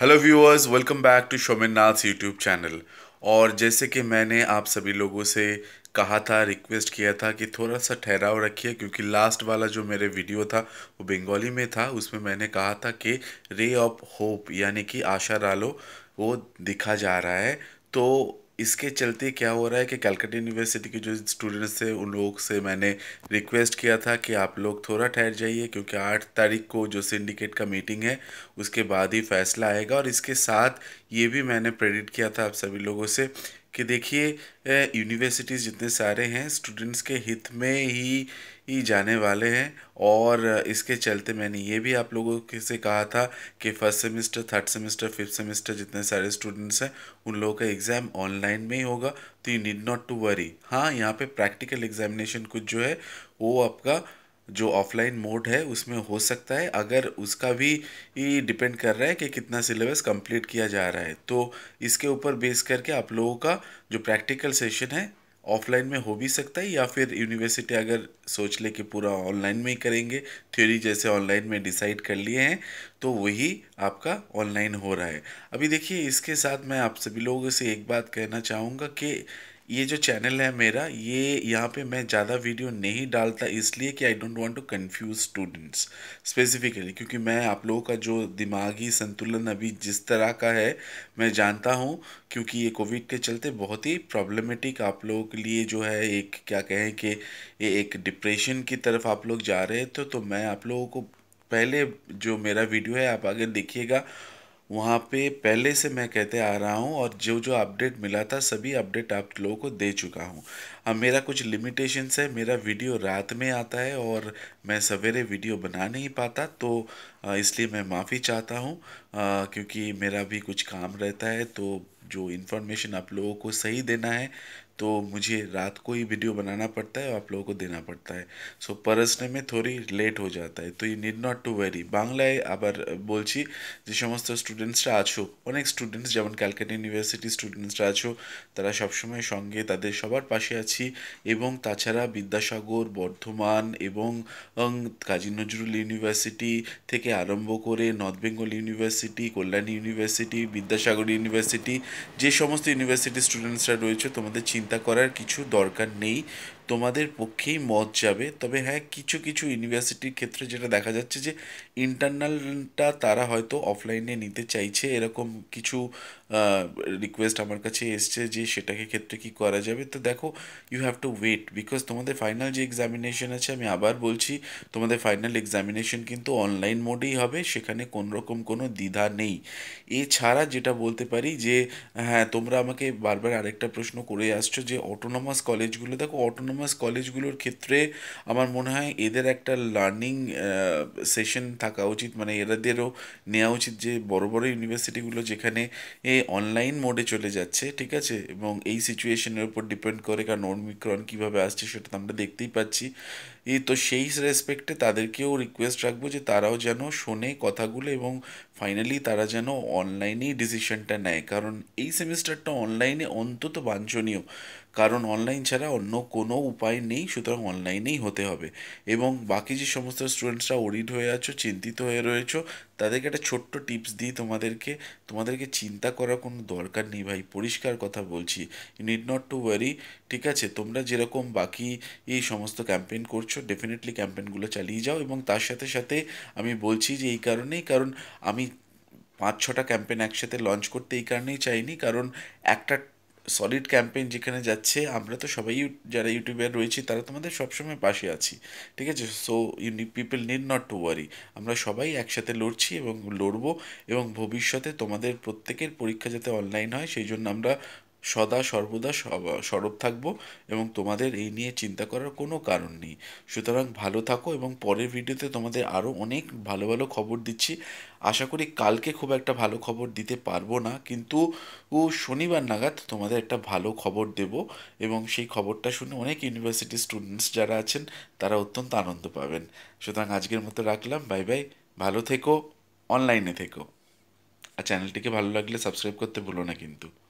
hello viewers welcome back to Shomin Nath YouTube channel और जैसे कि मैंने आप सभी लोगों से कहा था रिक्वेस्ट किया था कि थोड़ा सा ठहराव रखिए क्योंकि लास्ट वाला जो मेरे वीडियो था वो बंगाली में था उसमें मैंने कहा था कि रे ऑफ होप यानी कि आशा रालो वो दिखा जा रहा है तो इसके चलते क्या हो रहा है कि कलकत्ता यूनिवर्सिटी के जो स्टूडेंट्स थे उन लोग से मैंने रिक्वेस्ट किया था कि आप लोग थोड़ा ठहर जाइए क्योंकि आठ तारीख को जो सिंडिकेट का मीटिंग है उसके बाद ही फैसला आएगा और इसके साथ ये भी मैंने प्रेडिक्ट किया था आप सभी लोगों से कि देखिए यूनिवर्सिटीज़ जितने सारे हैं स्टूडेंट्स के हित में ही ही जाने वाले हैं और इसके चलते मैंने ये भी आप लोगों के से कहा था कि first semester third semester fifth semester जितने सारे स्टूडेंट्स हैं उन लोगों का एग्ज़ाम ऑनलाइन में ही होगा तो you need not to worry हाँ यहाँ पे प्रैक्टिकल एग्जामिनेशन कुछ जो है वो आपका जो ऑफलाइन मोड है उसमें हो सकता है अगर उसका भी डिपेंड कर रहा है कि कितना सिलेबस कंप्लीट किया जा रहा है तो इसके ऊपर बेस करके आप लोगों का जो प्रैक्टिकल सेशन है ऑफलाइन में हो भी सकता है या फिर यूनिवर्सिटी अगर सोच ले कि पूरा ऑनलाइन में ही करेंगे थ्योरी जैसे ऑनलाइन में डिसाइड कर लिए हैं तो वही आपका ऑनलाइन हो रहा है अभी देखिए इसके साथ मैं आप सभी लोगों से एक बात कहना चाहूँगा कि ये जो चैनल है मेरा ये यहाँ पे मैं ज़्यादा वीडियो नहीं डालता इसलिए कि I don't want to confuse students specifically क्योंकि मैं आप लोगों का जो दिमागी संतुलन अभी जिस तरह का है मैं जानता हूँ क्योंकि ये कोविड के चलते बहुत ही प्रॉब्लमेटिक आप लोगों के लिए जो है एक क्या कहें कि ये एक डिप्रेशन की तरफ आप लोग जा रहे थे तो मैं आप लोगों को पहले जो मेरा वीडियो है आप आगे देखिएगा वहाँ पे पहले से मैं कहते आ रहा हूँ और जो जो अपडेट मिला था सभी अपडेट आप लोगों को दे चुका हूँ अब मेरा कुछ लिमिटेशंस है मेरा वीडियो रात में आता है और मैं सवेरे वीडियो बना नहीं पाता तो इसलिए मैं माफ़ी चाहता हूँ क्योंकि मेरा भी कुछ काम रहता है तो जो इन्फॉर्मेशन आप लोगों को सही देना है तो मुझे रात को ही वीडियो बनाना पड़ता है और आप लोगों को देना पड़ता है सो so, परसने में थोड़ी लेट हो जाता है तो you need not to worry बांग्लाय अब बोल जिस समस्त स्टूडेंट्सरा आो अनेक स्टूडेंट्स जमन कैलकाटा यूनिवार्सिटी स्टूडेंट्सरा आो ता सब समय संगे ते सवार पशे आछाड़ा विद्यासागर बर्धमान एवं कजी नजरुल यूनिवार्सिटी आरम्भ कर north Bengal university university Kalyani university Vidyasagar university যে সমস্ত ইউনিভার্সিটি স্টুডেন্টসরা রয়েছে তোমাদের চিন্তা করার কিছু দরকার নেই তোমাদের পক্ষেই মত যাবে তবে হ্যাঁ কিছু কিছু ইউনিভার্সিটির ক্ষেত্রে যেটা দেখা যাচ্ছে যে ইন্টারনালটা তারা হয়তো অফলাইনে নিতে চাইছে এরকম কিছু রিকোয়েস্ট আমার কাছে এসছে যে সেটাকে ক্ষেত্রে কি করা যাবে তো দেখো you have to wait because তোমাদের ফাইনাল যে এক্সামিনেশন আছে আমি আবার বলছি তোমাদের ফাইনাল এক্সামিনেশন কিন্তু অনলাইন মোডেই হবে সেখানে কোন রকম কোনো দ্বিধা নেই এছাড়া যেটা বলতে পারি যে হ্যাঁ তোমরা আমাকে বারবার আরেকটা প্রশ্ন করে আসছো যে অটোনমাস কলেজগুলো দেখো অটোনমাস অটোনমাস কলেজগুলোর ক্ষেত্রে আমার মনে হয় এদের একটা লার্নিং সেশন থাকা উচিত মানে এদেরও নেওয়া উচিত যে বড় বড় ইউনিভার্সিটিগুলো যেখানে এ অনলাইন মোডে চলে যাচ্ছে ঠিক আছে এবং এই সিচুয়েশনের উপর ডিপেন্ড করে কারণ অনমিক্রণ কীভাবে আসছে সেটা তো আমরা দেখতেই পাচ্ছি এ তো সেই রেসপেক্টে তাদেরকেও রিকোয়েস্ট রাখবো যে তারাও যেন শোনে কথাগুলো এবং ফাইনালি তারা যেন অনলাইনেই ডিসিশনটা নেয় কারণ এই সেমিস্টারটা অনলাইনে অন্তত বাঞ্ছনীয় কারণ অনলাইন ছাড়া অন্য কোনো উপায় নেই সুতরাং অনলাইনেই হতে হবে এবং বাকি যে সমস্ত স্টুডেন্টসরা ওরিড হয়ে আছো চিন্তিত হয়ে রয়েছো তাদেরকে একটা ছোট্ট টিপস দিই তোমাদেরকে তোমাদেরকে চিন্তা করার কোনো দরকার নেই ভাই পরিষ্কার কথা বলছি you need not to worry ঠিক আছে তোমরা যেরকম বাকি এই সমস্ত ক্যাম্পেইন করছো ডেফিনেটলি ক্যাম্পেইনগুলো চালিয়ে যাও এবং তার সাথে সাথে আমি বলছি যে এই কারণেই কারণ আমি পাঁচ ছটা ক্যাম্পেন একসাথে লঞ্চ করতে এই কারণেই চাইনি কারণ একটা সলিড ক্যাম্পেইন যেখানে যাচ্ছে আমরা তো সবাই যারা ইউটিউবার রয়েছি তারা তোমাদের সবসময় পাশে আছি ঠিক আছে so you people need not to worry আমরা সবাই একসাথে লড়ছি এবং লড়বো এবং ভবিষ্যতে তোমাদের প্রত্যেকের পরীক্ষা যাতে অনলাইন হয় সেই জন্য আমরা সদা সর্বদা সরব থাকব এবং তোমাদের এই নিয়ে চিন্তা করার কোনো কারণ নেই সুতরাং ভালো থাকো এবং পরের ভিডিওতে তোমাদের আরও অনেক ভালো ভালো খবর দিচ্ছি আশা করি কালকে খুব একটা ভালো খবর দিতে পারবো না কিন্তু ও শনিবার নাগাদ তোমাদের একটা ভালো খবর দেব এবং সেই খবরটা শুনে অনেক ইউনিভার্সিটি স্টুডেন্টস যারা আছেন তারা অত্যন্ত আনন্দ পাবেন সুতরাং আজকের মতো রাখলাম বাই বাই ভালো থেকো অনলাইনে থেকো আর চ্যানেলটিকে ভালো লাগলে সাবস্ক্রাইব করতে ভুলো না কিন্তু